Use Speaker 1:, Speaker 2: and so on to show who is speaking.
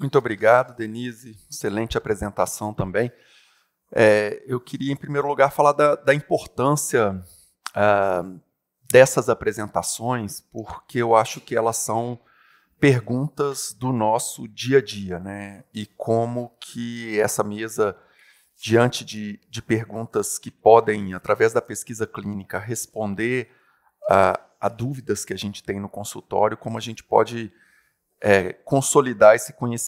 Speaker 1: Muito obrigado, Denise. Excelente apresentação também. É, eu queria, em primeiro lugar, falar da, da importância ah, dessas apresentações, porque eu acho que elas são perguntas do nosso dia a dia, né? E como que essa mesa, diante de, de perguntas que podem, através da pesquisa clínica, responder a, a dúvidas que a gente tem no consultório, como a gente pode é, consolidar esse conhecimento